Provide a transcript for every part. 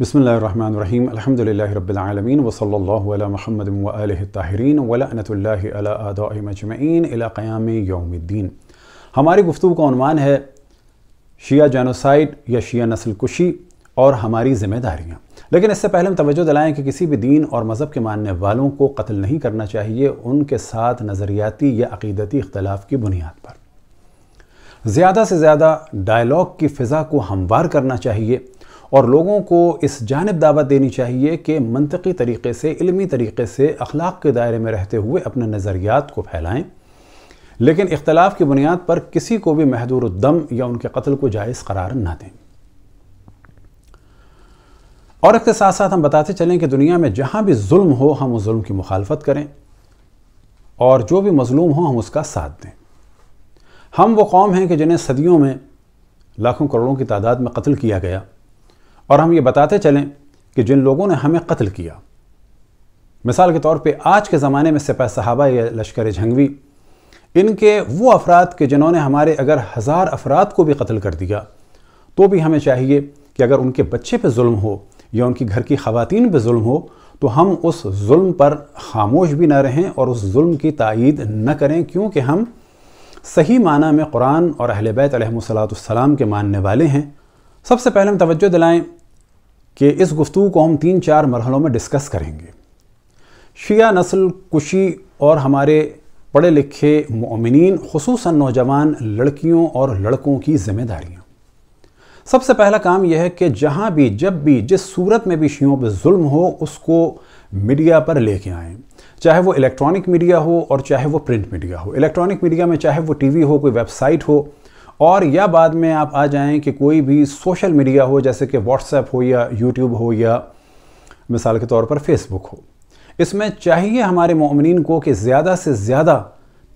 बसमीम् अल्हम्दुलिल्लाहि वसल्लल्लाहु अला मुहम्मद व आलिहि ताहरीन वलानतुल्लाहि अला मजमईन इला क़याम यौमिद्दीन हमारी गुफ्तु का उनवान है शिया जानोसाइड या शिया नस्ल कुशी और हमारी ज़िम्मेदारियाँ लेकिन इससे पहले हम तवज्जो दिलाएँ कि किसी भी दीन और मज़हब के मानने वालों को कत्ल नहीं करना चाहिए उनके साथ नज़रियाती या अकीदती इख्तलाफ की बुनियाद पर ज़्यादा से ज़्यादा डायलॉग की फ़िज़ा को हमवार करना चाहिए और लोगों को इस जानब दावत देनी चाहिए कि मनतकी तरीके से इलमी तरीके से अखलाक के दायरे में रहते हुए अपने नज़रियात को फैलाएँ लेकिन इख्तलाफ की बुनियाद पर किसी को भी महदूरदम या उनके कत्ल को जायज़ करार ना दें और इसके साथ साथ हम बताते चलें कि दुनिया में जहाँ भी जुल्म हो हम उस जुल्म की मुखालफत करें और जो भी मजलूम हो हम उसका साथ दें हम वो कौम हैं कि जिन्हें सदियों में लाखों करोड़ों की तादाद में कत्ल किया गया और हम ये बताते चलें कि जिन लोगों ने हमें कत्ल किया मिसाल के तौर पे आज के ज़माने में सिपा सहाबा या लश्कर झंगवी इनके वो अफराद के जिन्होंने हमारे अगर हज़ार अफराद को भी कत्ल कर दिया तो भी हमें चाहिए कि अगर उनके बच्चे पे जुल्म हो या उनकी घर की ख़ातिन पे जुल्म हो तो हम उस जुल्म पर खामोश भी ना रहें और उस जुल्म की तइद न करें क्योंकि हम सही माना में कुरान और अहल बैत सलाम के मानने वाले हैं सबसे पहले हम तोज्जो दिलाएँ कि इस गुफ्तु को हम तीन चार मरहलों में डिस्कस करेंगे शिया नस्ल कुशी और हमारे पढ़े लिखे ममिन खसूस नौजवान लड़कियों और लड़कों की जिम्मेदारियाँ सबसे पहला काम यह है कि जहाँ भी जब भी जिस सूरत में भी शियों पर जुल्म हो उसको मीडिया पर लेके आएँ चाहे वो इलेक्ट्रॉनिक मीडिया हो और चाहे वो प्रिंट मीडिया हो इलेक्ट्रॉनिक मीडिया में चाहे वो टीवी हो कोई वेबसाइट हो और या बाद में आप आ जाएं कि कोई भी सोशल मीडिया हो जैसे कि व्हाट्सएप हो या यूट्यूब हो या मिसाल के तौर पर फेसबुक हो इसमें चाहिए हमारे ममिन को कि ज़्यादा से ज़्यादा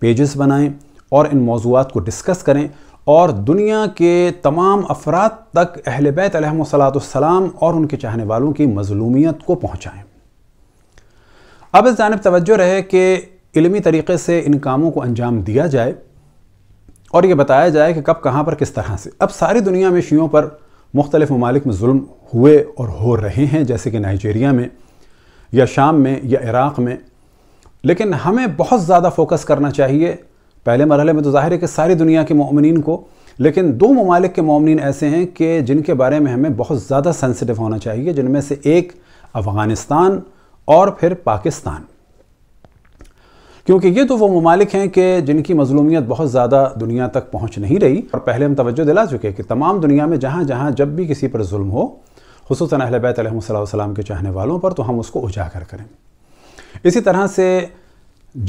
पेजेस बनाएं और इन मौजूद को डिस्कस करें और दुनिया के तमाम अफराद तक अहल बैत सलाम और उनके चाहने वालों की मजलूमियत को पहुँचाएँ अब इस जानब तवज्जो रहे कि इलमी तरीके से इन कामों को अंजाम दिया जाए और ये बताया जाए कि कब कहाँ पर किस तरह से अब सारी दुनिया में शीयों पर मुख्तलिफ ममालिक में जुल्म हुए और हो रहे हैं जैसे कि नाइजीरिया में या शाम में या इराक़ में लेकिन हमें बहुत ज़्यादा फोकस करना चाहिए पहले मरहले में तो ज़ाहिर है कि सारी दुनिया के ममिन को लेकिन दो ममालिक के ममिन ऐसे हैं कि जिनके बारे में हमें बहुत ज़्यादा सेंसिटिव होना चाहिए जिनमें से एक अफ़गानिस्तान और फिर पाकिस्तान क्योंकि ये तो वो ममालिक हैं कि जिनकी मजलूमियत बहुत ज़्यादा दुनिया तक पहुँच नहीं रही और पहले हम तवज्जो दिला चुके कि तमाम दुनिया में जहाँ जहाँ जब भी किसी पर जुल्म हो खसूस अहलबैतम के चाहने वालों पर तो हम उसको उजागर करें इसी तरह से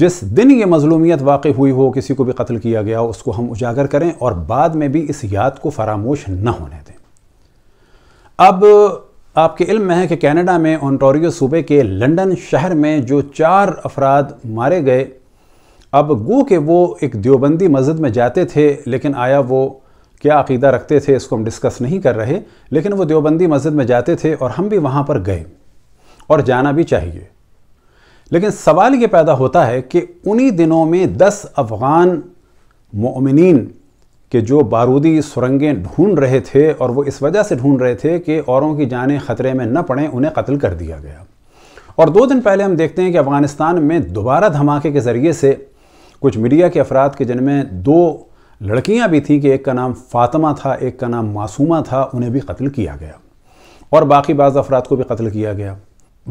जिस दिन ये मजलूमियत वाक़ हुई हो किसी को भी कत्ल किया गया हो उसको हम उजागर करें और बाद में भी इस याद को फरामोश न होने दें अब आपके इल्म में है कि कनाडा में ओंटारियो सूबे के लंदन शहर में जो चार अफराद मारे गए अब गो के वो एक देवबंदी मस्जिद में जाते थे लेकिन आया वो क्या अकीदा रखते थे इसको हम डिस्कस नहीं कर रहे लेकिन वो देवबंदी मस्जिद में जाते थे और हम भी वहाँ पर गए और जाना भी चाहिए लेकिन सवाल ये पैदा होता है कि उन्हीं दिनों में दस अफ़गान ममिन कि जो बारूदी सुरंगें ढूंढ रहे थे और वो इस वजह से ढूंढ रहे थे कि औरों की जानें ख़तरे में न पड़ें उन्हें कत्ल कर दिया गया और दो दिन पहले हम देखते हैं कि अफ़गानिस्तान में दोबारा धमाके के ज़रिए से कुछ मीडिया के अफराद के जिनमें दो लड़कियां भी थीं कि एक का नाम फातिमा था एक का नाम मासूमा था उन्हें भी कत्ल किया गया और बाकी बाज़ अफराद को भी कत्ल किया गया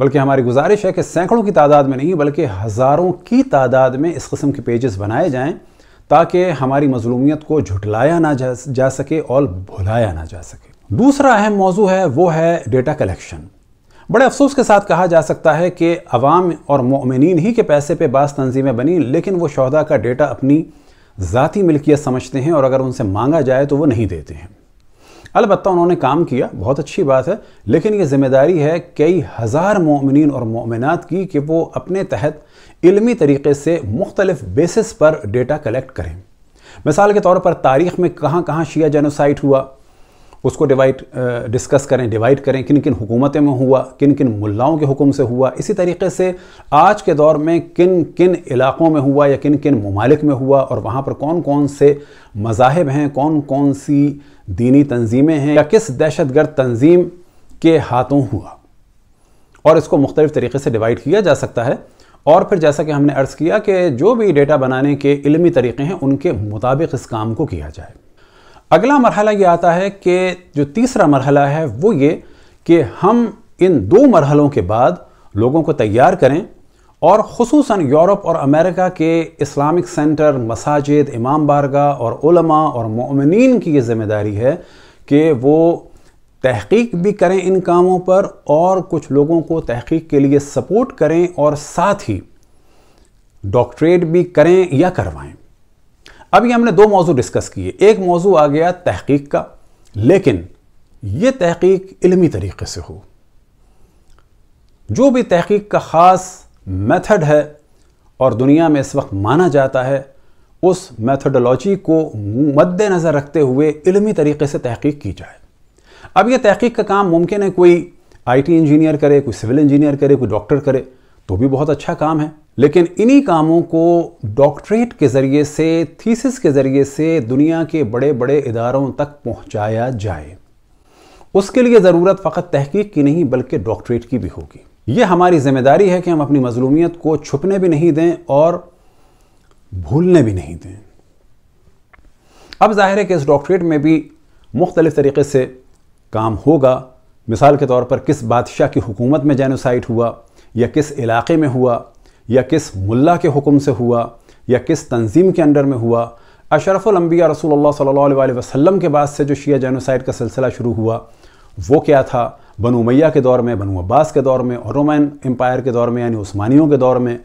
बल्कि हमारी गुजारिश है कि सैकड़ों की तादाद में नहीं बल्कि हज़ारों की तादाद में इस कस्म के पेजेस बनाए जाएँ ताकि हमारी मजलूमियत को झुटलाया ना जा, जा सके और भुलाया ना जा सके दूसरा अहम मौजू है वो है डेटा कलेक्शन बड़े अफसोस के साथ कहा जा सकता है कि अवाम और ममिन ही के पैसे पे बास तंजीमें बनी लेकिन वो शहदा का डेटा अपनी ज़ाती मिल्कियत समझते हैं और अगर उनसे मांगा जाए तो वो नहीं देते हैं अलबत्त उन्होंने काम किया बहुत अच्छी बात है लेकिन ये जिम्मेदारी है कई हज़ार ममिन और ममिनत की कि वो अपने तहत इलमी तरीके से मुख्तलिफ बेसिस पर डेटा कलेक्ट करें मिसाल के तौर पर तारीख में कहाँ कहाँ शिया जेनोसाइट हुआ उसको डिवाइड डिस्कस uh, करें डिवाइड करें किन किन हुकूमतें में हुआ किन किन मुल्लाओं के हुक्म से हुआ इसी तरीके से आज के दौर में किन किन इलाक़ों में हुआ या किन किन ममालिक में हुआ और वहाँ पर कौन कौन से मजाहब हैं कौन कौन सी दीनी तंजीमें हैं या किस दहशतगर्द तंजीम के हाथों हुआ और इसको मुख्तलिफ तरीके से डिवाइड किया जा सकता है और फिर जैसा कि हमने अर्ज़ किया कि जो भी डेटा बनाने के इलमी तरीक़े हैं उनके मुताबिक इस काम को किया जाए अगला मरहला ये आता है कि जो तीसरा मरहला है वो ये कि हम इन दो मरहलों के बाद लोगों को तैयार करें और खसूस यूरोप और अमेरिका के इस्लामिक सेंटर मसाजिद इमाम बारगा और और ममिन की ये जिम्मेदारी है कि वो तहकीक भी करें इन कामों पर और कुछ लोगों को तहकीक के लिए सपोर्ट करें और साथ ही डॉक्ट्रेट भी करें या करवाएं अभी हमने दो मौजू डिस्कस किए एक मौजू आ गया तहकीक का लेकिन ये तहकीक इलमी तरीके से हो जो भी तहकीक का ख़ास मेथड है और दुनिया में इस वक्त माना जाता है उस मेथडोलॉजी को मद्देनज़र रखते हुए इलमी तरीके से तहकीक की जाए अब यह तहकीक का काम मुमकिन है कोई आईटी इंजीनियर करे कोई सिविल इंजीनियर करे कोई डॉक्टर करे तो भी बहुत अच्छा काम है लेकिन इन्हीं कामों को डॉक्टरेट के ज़रिए से थीसिस के ज़रिए से दुनिया के बड़े बड़े इदारों तक पहुंचाया जाए उसके लिए ज़रूरत फ़कत तहकीक की नहीं बल्कि डॉक्टरेट की भी होगी ये हमारी जिम्मेदारी है कि हम अपनी मजलूमियत को छुपने भी नहीं दें और भूलने भी नहीं दें अब जाहिर है कि इस डॉक्टरेट में भी मुख्तलिफ़ तरीके से काम होगा मिसाल के तौर पर किस बादशाह की हुकूमत में जेनोसाइड हुआ या किस इलाके में हुआ या किस मुल्ला के हुक्म से हुआ या किस तंजीम के अंडर में हुआ अशरफ़लम्बिया रसूल सल्ला वसलम के बाद से जो शिया जैनोसाइड का सिलसिला शुरू हुआ वो क्या था बनु मैया के दौर में बनु अब्बास के दौर में और रोमन एम्पायर के दौर में यानी उस्मानियों के दौर में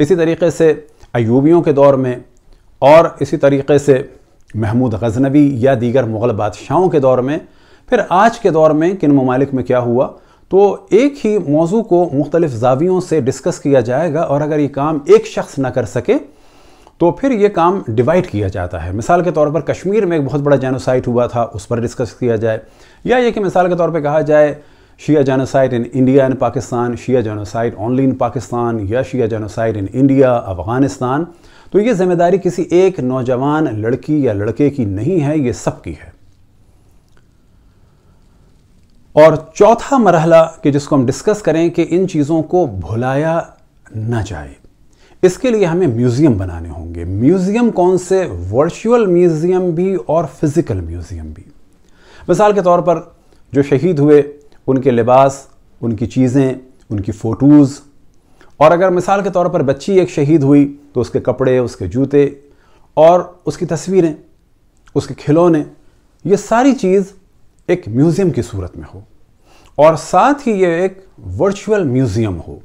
इसी तरीके से अयूबियों के दौर में और इसी तरीके से महमूद गजनवी या दीगर मुग़ल बादशाहों के दौर में फिर आज के दौर में किन ममालिक में क्या हुआ तो एक ही मौजू को मुख्तलिफ जावियों से डिस्कस किया जाएगा और अगर ये काम एक शख्स ना कर सके तो फिर ये काम डिवाइड किया जाता है मिसाल के तौर पर कश्मीर में एक बहुत बड़ा जानोसाइट हुआ था उस पर डिस्कस किया जाए या ये कि मिसाल के तौर पर कहा जाए Shia genocide in India and Pakistan Shia genocide only in Pakistan या Shia genocide in India Afghanistan तो ये जिम्मेदारी किसी एक नौजवान लड़की या लड़के की नहीं है ये सबकी है और चौथा मरहला कि जिसको हम डिस्कस करें कि इन चीज़ों को भुलाया ना जाए इसके लिए हमें म्यूज़ियम बनाने होंगे म्यूज़ियम कौन से वर्चुअल म्यूज़ियम भी और फिज़िकल म्यूज़ियम भी मिसाल के तौर पर जो शहीद हुए उनके लिबास उनकी चीज़ें उनकी फ़ोटोज़ और अगर मिसाल के तौर पर बच्ची एक शहीद हुई तो उसके कपड़े उसके जूते और उसकी तस्वीरें उसके खिलौने ये सारी चीज़ एक म्यूज़ियम की सूरत में हो और साथ ही ये एक वर्चुअल म्यूज़ियम हो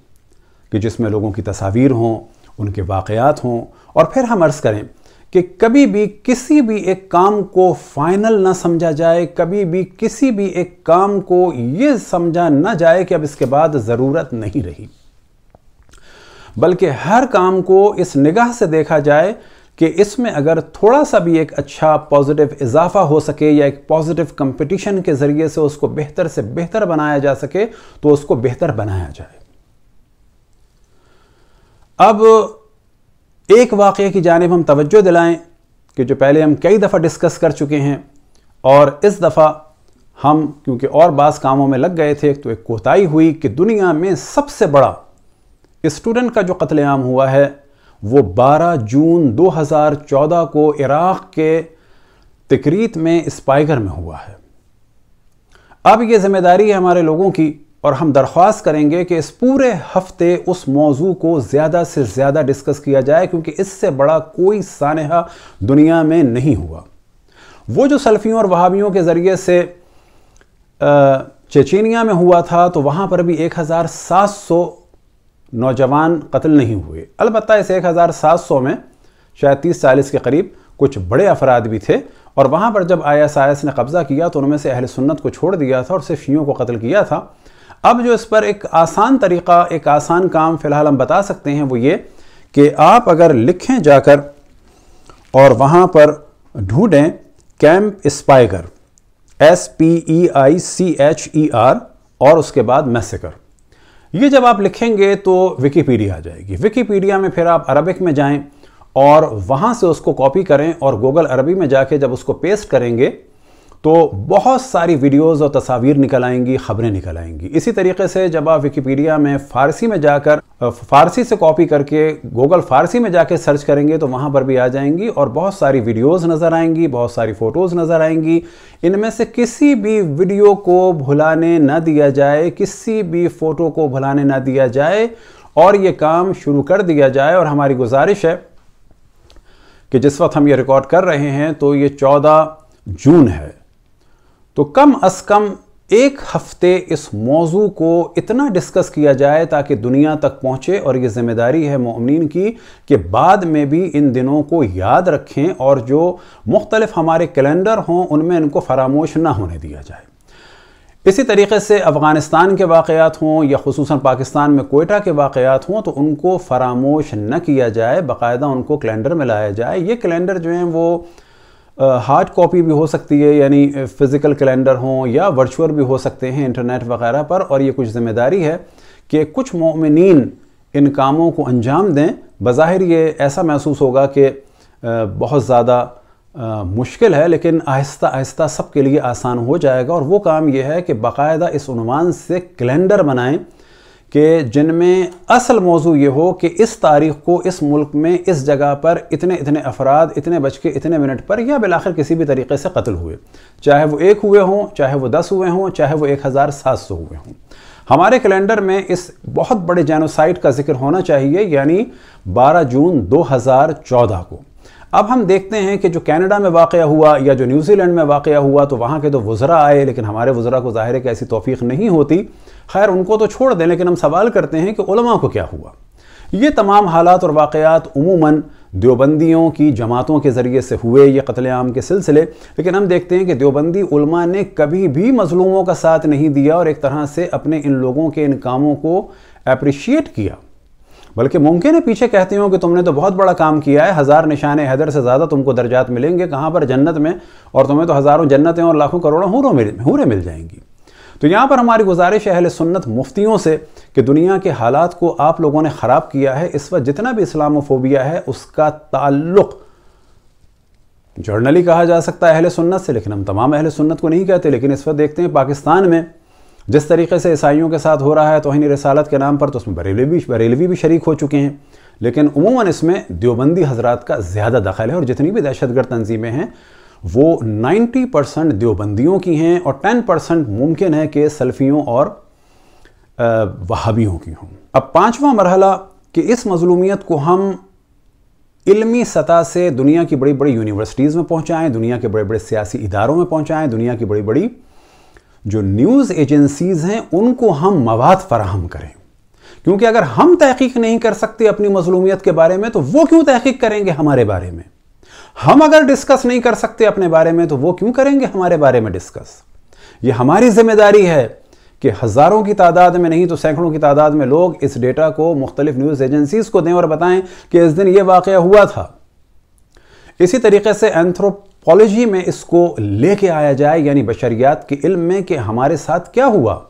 कि जिसमें लोगों की तस्वीर हों उनके वाक़ात हों और फिर हम अर्ज़ करें कि कभी भी किसी भी एक काम को फाइनल ना समझा जाए कभी भी किसी भी एक काम को ये समझा ना जाए कि अब इसके बाद ज़रूरत नहीं रही बल्कि हर काम को इस निगाह से देखा जाए कि इसमें अगर थोड़ा सा भी एक अच्छा पॉजिटिव इजाफा हो सके या एक पॉजिटिव कंपटीशन के ज़रिए से उसको बेहतर से बेहतर बनाया जा सके तो उसको बेहतर बनाया जाए अब एक वाक़े की जानब हम तवज्जो दिलाएं कि जो पहले हम कई दफ़ा डिस्कस कर चुके हैं और इस दफ़ा हम क्योंकि और बास कामों में लग गए थे तो एक कोताही हुई कि दुनिया में सबसे बड़ा स्टूडेंट का जो कत्लेआम हुआ है वो 12 जून 2014 को इराक़ के तकरीत में स्पाइगर में हुआ है अब ये जिम्मेदारी है हमारे लोगों की और हम दरख्वास्त करेंगे कि इस पूरे हफ्ते उस मौजू को ज़्यादा से ज़्यादा डिस्कस किया जाए क्योंकि इससे बड़ा कोई सानहा दुनिया में नहीं हुआ वो जो सल्फियों और वहावियों के ज़रिए से चेचनिया में हुआ था तो वहाँ पर भी 1700 नौजवान कत्ल नहीं हुए अलबत् इस एक हज़ार सात सौ में शायद तीस चालीस के करीब कुछ बड़े अफराद भी थे और वहाँ पर जब आई एस ने कब्ज़ा किया तो उनमें से अहल सुन्नत को छोड़ दिया था और सिर्फ शीयों को कत्ल किया था अब जो इस पर एक आसान तरीका एक आसान काम फ़िलहाल हम बता सकते हैं वो ये कि आप अगर लिखें जाकर और वहाँ पर ढूँढें Camp Speicher S P E I C H E R और उसके बाद मैसेकर ये जब आप लिखेंगे तो विकीपीडिया आ जाएगी विकीपीडिया में फिर आप अरबिक में जाएं और वहाँ से उसको कॉपी करें और गूगल अरबी में जाके जब उसको पेस्ट करेंगे तो बहुत सारी वीडियोस और तस्वीर निकल आएंगी ख़बरें निकल आएंगी इसी तरीके से जब आप विकीपीडिया में फ़ारसी में जाकर फ़ारसी से कॉपी करके गूगल फ़ारसी में जाकर सर्च करेंगे तो वहाँ पर भी आ जाएंगी और बहुत सारी वीडियोस नज़र आएंगी बहुत सारी फ़ोटोज़ नज़र आएंगी इनमें से किसी भी वीडियो को भुलाने ना दिया जाए किसी भी फ़ोटो को भुलाने ना दिया जाए और ये काम शुरू कर दिया जाए और हमारी गुजारिश है कि जिस वक्त हम ये रिकॉर्ड कर रहे हैं तो ये चौदह जून है तो कम अज कम एक हफ्ते इस मौजू को इतना डिस्कस किया जाए ताकि दुनिया तक पहुंचे और ये जिम्मेदारी है ममिन की कि बाद में भी इन दिनों को याद रखें और जो मुख्तलफ हमारे कैलेंडर हों उनमें इनको फरामोश ना होने दिया जाए इसी तरीके से अफ़गानिस्तान के वाकयात हों या खसूस पाकिस्तान में कोयटा के वाकयात हों तो उनको फरामोश न किया जाए बाकायदा उनको कैलेंडर में लाया जाए ये कैलेंडर जो हैं वो हार्ड कॉपी भी हो सकती है यानी फ़िज़िकल कैलेंडर हों या वर्चुअल भी हो सकते हैं इंटरनेट वगैरह पर और ये कुछ ज़िम्मेदारी है कि कुछ मोमिन इन कामों को अंजाम दें बज़ाहिर ये ऐसा महसूस होगा कि बहुत ज़्यादा मुश्किल है लेकिन आहिस्ता आहिस्ता सब के लिए आसान हो जाएगा और वो काम ये है कि बाकायदा इस से कैलेंडर बनाएँ कि जिनमें असल मौजू ये हो कि इस तारीख को इस मुल्क में इस जगह पर इतने इतने अफराद इतने बज के इतने मिनट पर या बिलाखिर किसी भी तरीके से कत्ल हुए चाहे वो एक हुए हों चाहे वो दस हुए हों चाहे वो एक हज़ार सात सौ हुए हों हमारे कैलेंडर में इस बहुत बड़े जैनोसाइट का जिक्र होना चाहिए यानी बारह जून दो हज़ार चौदह को अब हम देखते हैं कि जो कनाडा में वाक़ हुआ या जो न्यूजीलैंड में वाक़ हुआ तो वहाँ के तो वज़रा आए लेकिन हमारे वज़रा को ज़ाहिर है कि ऐसी तोफ़ी नहीं होती खैर उनको तो छोड़ दें लेकिन हम सवाल करते हैं कि उलमा को क्या हुआ ये तमाम हालात और वाकयात उमूमन देवबंदियों की जमातों के ज़रिए से हुए ये कत्लेआम के सिलसिले लेकिन हम देखते हैं कि देवबंदी उलमा ने कभी भी मजलूमों का साथ नहीं दिया और एक तरह से अपने इन लोगों के इन कामों को अप्रिशिएट किया बल्कि मुमकिन है पीछे कहते हो कि तुमने तो बहुत बड़ा काम किया है हज़ार निशान हैदर से ज़्यादा तुमको दर्जात मिलेंगे कहाँ पर जन्नत में और तुम्हें तो हज़ारों जन्नतें और लाखों करोड़ों हूरों मिल हूरें मिल जाएंगी तो यहाँ पर हमारी गुजारिश अहल सुन्नत मुफ्तियों से कि दुनिया के हालात को आप लोगों ने ख़राब किया है इस वक्त जितना भी इस्लामोफोबिया है उसका ताल्लुक़ जर्नली कहा जा सकता है अहल सुन्नत से लेकिन हम तमाम अहल सुन्नत को नहीं कहते लेकिन इस वक्त देखते हैं पाकिस्तान में जिस तरीके से ईसाइयों के साथ हो रहा है तोहनी रसालत के नाम पर तो उसमें बरेलवी भी बरेलवी भी शरीक हो चुके हैं लेकिन उमूमा इसमें देवबंदी हजरात का ज़्यादा दखल है और जितनी भी दहशतगर्द तनजीमें हैं वो 90 परसेंट देवबंदियों की हैं और 10 परसेंट मुमकिन है कि सल्फियों और वहावियों की हों अब पाँचवा मरहला कि इस मजलूमियत को हम इल्मी सतह से दुनिया की बड़ी बड़ी यूनिवर्सिटीज़ में पहुँचाएँ दुनिया के बड़े बड़े सियासी इदारों में पहुँचाएँ दुनिया की बड़ी बड़ी जो न्यूज़ एजेंसीज़ हैं उनको हम मवाद फराहम करें क्योंकि अगर हम तहकीक नहीं कर सकते अपनी मजलूमियत के बारे में तो वो क्यों तहकीक करेंगे हमारे बारे में हम अगर डिस्कस नहीं कर सकते अपने बारे में तो वो क्यों करेंगे हमारे बारे में डिस्कस ये हमारी जिम्मेदारी है कि हज़ारों की तादाद में नहीं तो सैकड़ों की तादाद में लोग इस डेटा को मुख्तलिफ न्यूज़ एजेंसीज़ को दें और बताएं कि इस दिन यह वाक़ हुआ था इसी तरीके से एंथ्रोपोलॉजी में इसको लेके आया जाए यानी बशरियात के इल्म में कि हमारे साथ क्या हुआ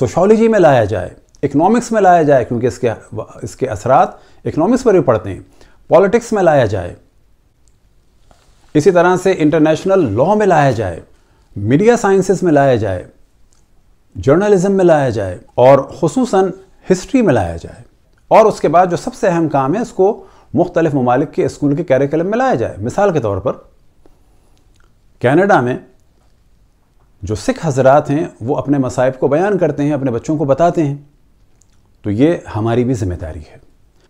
सोशोलॉजी में लाया जाए इकनॉमिक्स में लाया जाए क्योंकि इसके इसके असरात इकनॉमिक्स पर भी पड़ते हैं पॉलिटिक्स में लाया जाए इसी तरह से इंटरनेशनल लॉ में लाया जाए मीडिया साइंसेस में लाया जाए जर्नलिज्म में लाया जाए और खसूस हिस्ट्री में लाया जाए और उसके बाद जो सबसे अहम काम है उसको मुख्तलिफ ममालिक के स्कूल के कैरिकुलम में लाया जाए मिसाल के तौर पर कैनेडा में जो सिख हजरात हैं वो अपने मसाइब को बयान करते हैं अपने बच्चों को बताते हैं तो ये हमारी भी जिम्मेदारी है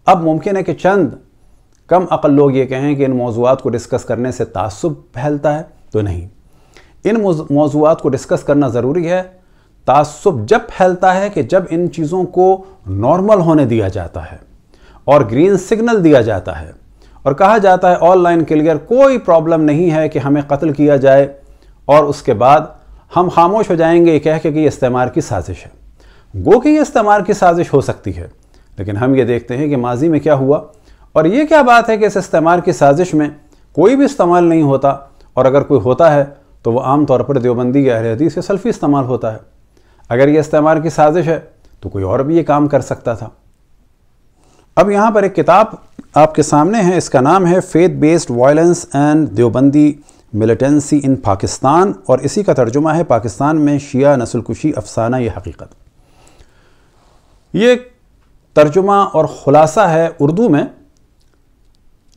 अब मुमकिन है कि चंद कम अकल लोग ये कहें कि इन मौजूद को डिस्कस करने से तसब फैलता है तो नहीं इन मौजूद को डिस्कस करना ज़रूरी है तसब जब फैलता है कि जब इन चीज़ों को नॉर्मल होने दिया जाता है और ग्रीन सिग्नल दिया जाता है और कहा जाता है ऑनलाइन क्लियर कोई प्रॉब्लम नहीं है कि हमें कत्ल किया जाए और उसके बाद हम खामोश हो जाएंगे ये कह के कि इस्तेमार इस्तेमाल की साजिश है गो कि ये इस्तेमाल की साजिश हो सकती है लेकिन हम ये देखते हैं कि माजी में क्या हुआ और ये क्या बात है कि इस इस्तेमाल की साजिश में कोई भी इस्तेमाल नहीं होता और अगर कोई होता है तो वह तौर पर देवबंदी या हदीस से सल्फ़ी इस्तेमाल होता है अगर यह इस्तेमाल की साजिश है तो कोई और भी ये काम कर सकता था अब यहाँ पर एक किताब आपके सामने है इसका नाम है faith based violence and Deobandi militancy in Pakistan और इसी का तर्जुमा है पाकिस्तान में शिया नसलकुशी अफसाना ये हकीकत ये तर्जुमा और ख़ुलासा है उर्दू में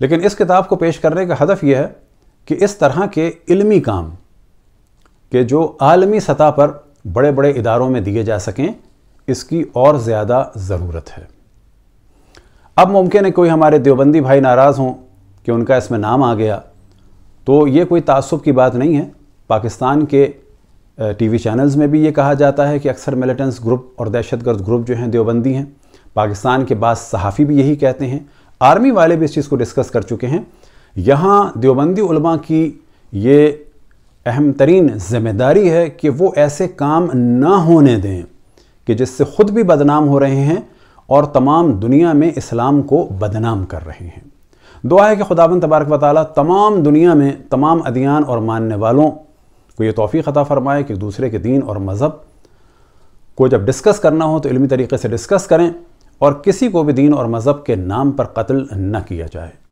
लेकिन इस किताब को पेश करने का हदफ यह है कि इस तरह के इल्मी काम के जो आलमी सतह पर बड़े बड़े इदारों में दिए जा सकें इसकी और ज़्यादा ज़रूरत है अब मुमकिन है कोई हमारे देवबंदी भाई नाराज़ हों कि उनका इसमें नाम आ गया तो ये कोई तसब की बात नहीं है पाकिस्तान के टीवी चैनल्स में भी ये कहा जाता है कि अक्सर मिलिटेंस ग्रुप और दहशत गर्द ग्रुप जो हैं देवबंदी हैं पाकिस्तान के बाद सहाफ़ी भी यही कहते हैं आर्मी वाले भी इस चीज़ को डिस्कस कर चुके हैं यहाँ देवबंदी उलमा की ये अहम तरीन जिम्मेदारी है कि वो ऐसे काम ना होने दें कि जिससे ख़ुद भी बदनाम हो रहे हैं और तमाम दुनिया में इस्लाम को बदनाम कर रहे हैं दुआ है कि खुदाबंद तबारक वाली तमाम दुनिया में तमाम अदियान और मानने वालों को ये तोफ़ी ख़ता फ़रमाए कि दूसरे के दीन और मज़हब को जब डिस्कस करना हो तो इलमी तरीके से डिस्कस करें और किसी को भी दीन और मज़हब के नाम पर कत्ल न किया जाए